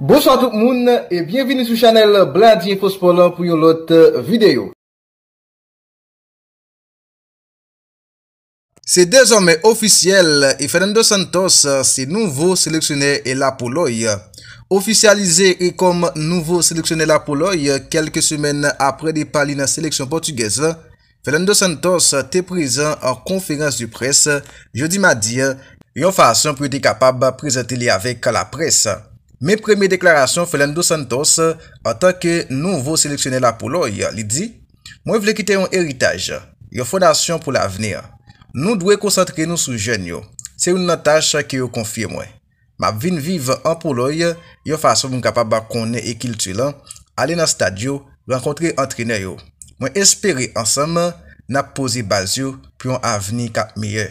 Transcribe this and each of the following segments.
Boso a tout moun, e bienveni sou chanel Bladie Fospolan pou yon lot euh, videyo. Se dezorme ofisyel, e Fernando Santos euh, se nouvo seleksyoner e la pouloy. Oficyalize e kom nouvo seleksyoner la pouloy, kelke euh, semen apre de pali na seleksyon portugese, Fernando Santos te prezen an konferans du pres, yodi madi, yon fason pou yote kapab prezente li avek la pres. Men premye deklarasyon felen dos an tos an tan ke nou vou seleksyonen la pouloy li di. Mwen vle kite yon eritaj, yon fondasyon pou l'avenir. Nou dwe konsantre nou sou jen yo. Se yon nataj ki yo konfye mwen. Ma vin vive an pouloy, yon fasyon mwen kapap ba konen ekilti lan, ale nan stad yo, renkontre antrene yo. Mwen espere ansanman na pose bazyo pou yon aveni kap miye.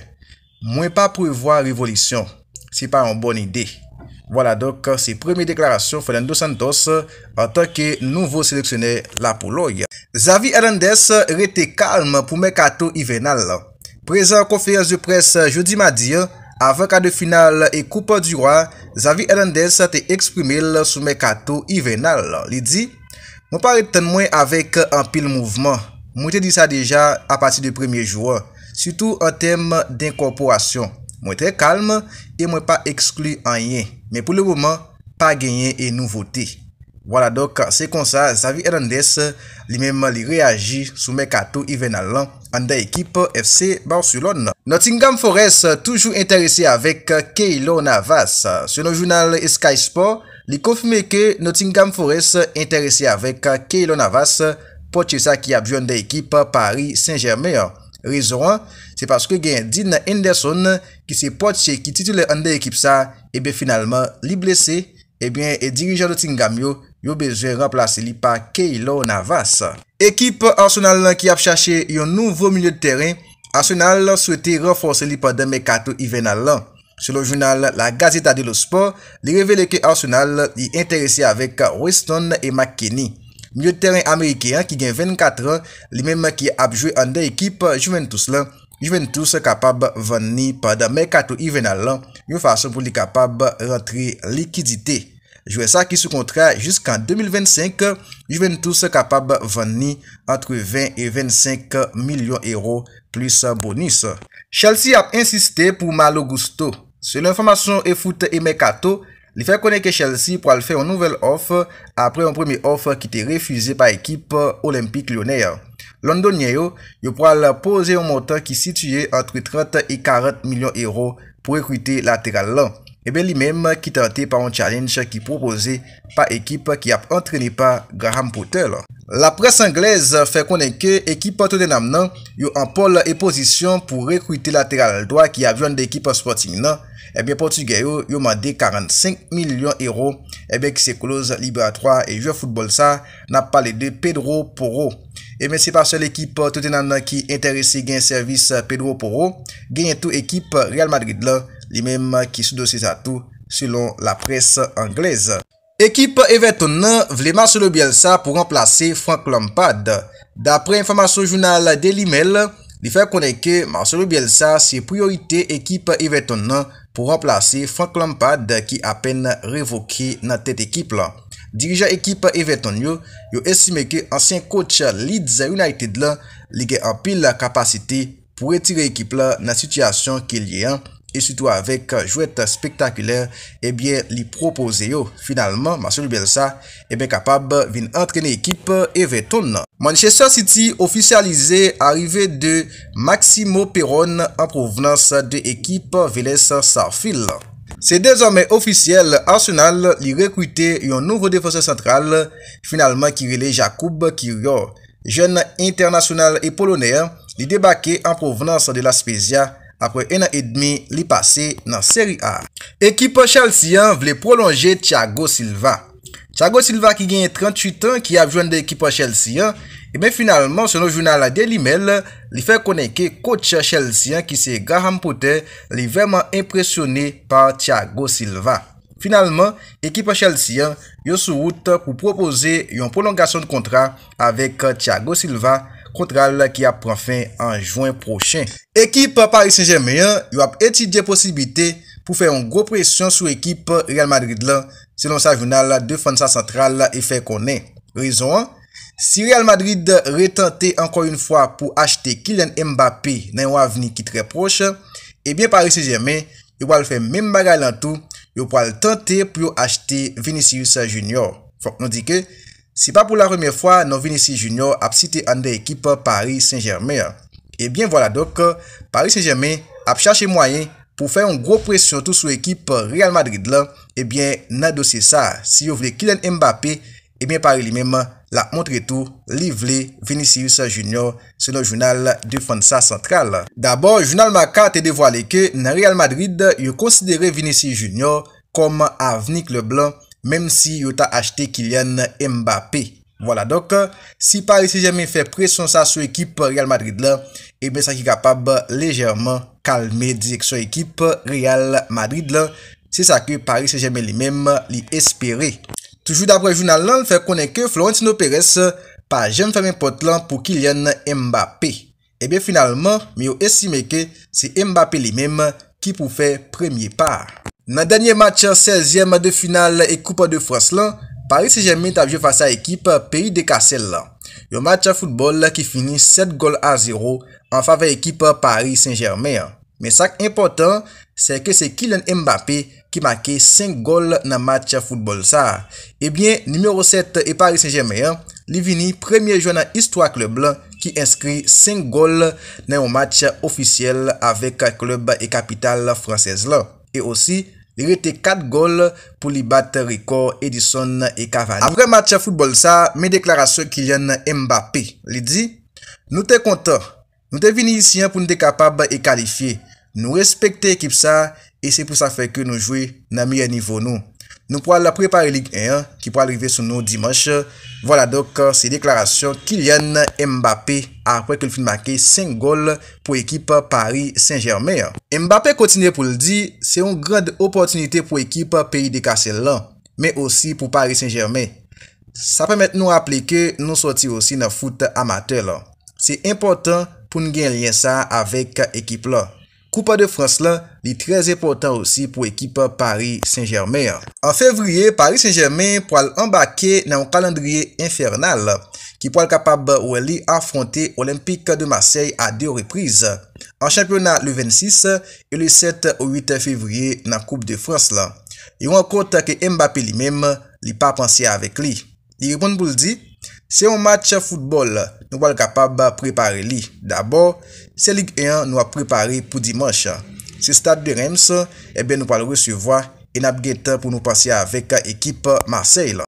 Mwen pa pou yon voa revolisyon, si pa yon bon idey. Voila dok se premi deklarasyon Frenando Santos an toke nouvo seleksyoner la pouloy. Xavi Hernandez rete kalm pou Mekato Ivenal. Prezant konferens de pres jeudi madi, avan kade final e koupe du roi, Xavi Hernandez te eksprimil sou Mekato Ivenal. Li di, mou pare ten mwen avek an pil mouvman. Mou te di sa deja apati de premiye jou. Soutou an teme den korporasyon. Mwen tre kalm e mwen pa eksklu an yen. Men pou le roman, pa genyen e nouvote. Wala dok, se kon sa, Xavier Hernandez li menman li reagi sou Mekato Ivenalan an de ekip FC Barcelon. Nottingham Forest toujou interese avèk Keilo Navas. Se nou jounal Sky Sport, li konfume ke Nottingham Forest interese avèk Keilo Navas poche sa ki apjoun de ekip Paris Saint-Germain an. Rezonan, se paske gen Din Anderson ki se potche ki titile an de ekip sa, ebe finalman li blese, ebe e dirijan do Tingamyo yo beze remplase li pa Keilo Navas. Ekip Arsenal ki ap chache yon nouvo milio teren, Arsenal souwete reforse li padan mekato ivena lan. Se lo jounal La Gazeta de lo Sport, li revele ke Arsenal li interese avek Weston e McKinney. Mye teren Amerikean ki gen 24 an, li menman ki ap jwe an de ekip, Juventus lan. Juventus kapab veni padan Mekato i ven alan, yon fason pou li kapab rentri likidite. Jwe sa ki sou kontra, jisk an 2025, Juventus kapab veni antre 20 et 25 milyon euro plus bonus. Chelsea ap insisté pou Malo Gusto. Se l'informasyon e foute e Mekato, Li fè konen ke Chelsea pou al fè yon nouvel of apre yon premi of ki te refuze pa ekip olympik lyonè. London Nyeyo yo pou al pose yon motan ki sitye entre 30 et 40 milyon euro pou ekwite lateral lan. Ebe eh li menm ki tante pa yon challenge ki propose pa ekip ki ap entrene pa Graham Potter lan. La presse angleze fè konen ke ekipa Tottenham nan yo anpol eposisyon pou rekwite lateral doa ki avyon de ekipa sporting nan. Ebyen eh Portugay yo yo mande 45 milyon euro ebyen eh ki se klose libe a 3 e vyo futbol sa nan pale de Pedro Porro. Ebyen eh se pa se l'ekipa Tottenham nan ki enterese gen servis Pedro Porro genye tou ekipa Real Madrid la li menm ki sou dosi zato selon la presse angleze. Ekip Everton nan vle Marcelo Bielsa pou remplase Frank Lampard. Dapre informasyon jounal deli Mel, li fè konè ke Marcelo Bielsa se priorite ekip Everton nan pou remplase Frank Lampard ki apen revoke nan tèt ekip la. Dirija ekip Everton yo, yo esime ke ansyen koucha Leeds United la li gen apil kapasite pou etire ekip la nan sityasyon ke liyan. et surtout avec euh, jouettes spectaculaires, et eh bien l'y propose yo. Finalement, Marcelo Belsa est eh bien capable de venir entraîner l'équipe et euh, de venir tourner. Manchester City, officialisé, arrivée de Maximo Peron en provenance de l'équipe euh, Vélez-Sarfil. C'est désormais officiel, Arsenal l'y recrute yon nouveau défenseur central, finalement Kirillé Jakub, Kirilló, jeune international et polonais, l'y débarqué en provenance de l'Aspezia apre 1 an et demi li pase nan seri A. Ekipa Chelseaan vle prolonje Thiago Silva. Thiago Silva ki genye 38 an ki avjwande ekipa Chelseaan, e ben finalman se nou jounan la deli mel, li fe koneke koutche Chelseaan ki se Graham Potter li veman impresyonne par Thiago Silva. Finalman, ekipa Chelseaan yo sou out pou propose yon prolongasyon kontra avèk Thiago Silva kontral la ki ap pran fin an juan prochen. Ekip Paris Saint-Germain yo ap etidye posibite pou fe yon gro presyon sou ekip Real Madrid la se lon sa jounal la defansa santral la e fe konen. Rezon an, si Real Madrid re tante ankon yon fwa pou achete Kylian Mbappé nan yon aveni ki tre proche, ebyen eh Paris Saint-Germain yo wale fe men bagay lan tou yo wale tante pou yo achete Vinicius Junior. Fok nou dike... Si pa pou la remè fwa nan Vinicius Junior ap site an de ekip Paris Saint-Germain. Ebyen voilà dok, Paris Saint-Germain ap chache mwayen pou fè yon gro pres yon tout sou ekip Real Madrid la. Ebyen nan dosye sa, si yo vle kilen Mbappé, ebyen Paris li mèm la montre tou li vle Vinicius Junior se lo jounal Defensa Central. D'abord, jounal Maka te devole ke nan Real Madrid yo konsidere Vinicius Junior kom Avnik Leblanc. Mem si yo ta achete Kylian Mbappé. Vola dok, si Paris se jeme fè presonsa sou ekip Real Madrid la, ebe sa ki kapab lejerman kalme dik sou ekip Real Madrid la. Se sa ke Paris se jeme li mem li espere. Toujou dapre jounal lan, fè konen ke Florentino Perez pa jen fèmen pot lan pou Kylian Mbappé. Ebe eh finalman, yo esime ke si Mbappé li mem ki pou fè premye par. Nan danyen match 16e de final e koupa de France lan, Paris Saint-Germain tabje fasa ekip Pays de Casselle lan. Yon match foutbol ki finis 7 gol a 0 an fave ekip Paris Saint-Germain. Men sak important, se ke se Kylian Mbappé ki make 5 gol nan match foutbol sa. Ebyen, eh numéro 7 e Paris Saint-Germain li vini premier jou nan Histoire Club lan ki inskri 5 gol nan yon match ofisiel avek klub e kapital fransez lan. E osi, Li rete 4 gol pou li bat Rikor, Edison et Cavani. Apre matcha futbol sa, me deklarasyon kilian Mbappé li di, nou te kontor, nou te vini isi an pou nou te kapab e kalifiye. Nou respekte ekip sa, e se pou sa feke nou jwe nan miye nivou nou. Nou pou al aprepare lig 1 ki pou alrive sou nou dimanche. Vola dok euh, se deklarasyon Kylian Mbappé apre ke l film ake 5 gol pou ekip Paris Saint-Germain. Mbappé kontine pou l di, se yon grande opotinite pou ekip Pays de Castellan, men osi pou Paris Saint-Germain. Sa pwemet nou aplike nou soti osi nan foute amatel. Se importan pou nou gen lyen sa avek ekip la. Koupe de France la li trez epotan osi pou ekip Paris Saint-Germain. An fevriye, Paris Saint-Germain pou al ambake nan kalendriye infernal ki pou al kapab ou li afronte Olimpik de Marseille a de reprise. An chanpionat le 26 et le 7 ou 8 fevriye nan Koupe de France la. Yon akote ke Mbappé li mem li pa pansi avek li. Li ripon pou li di, se yon match futbol, Nou pal kapab prepare li. Dabo, se Ligue 1 nou ap prepare pou Dimanche. Se stad de Reims, eh nou pal resuivwa enab genta pou nou pase avek ekip Marseille.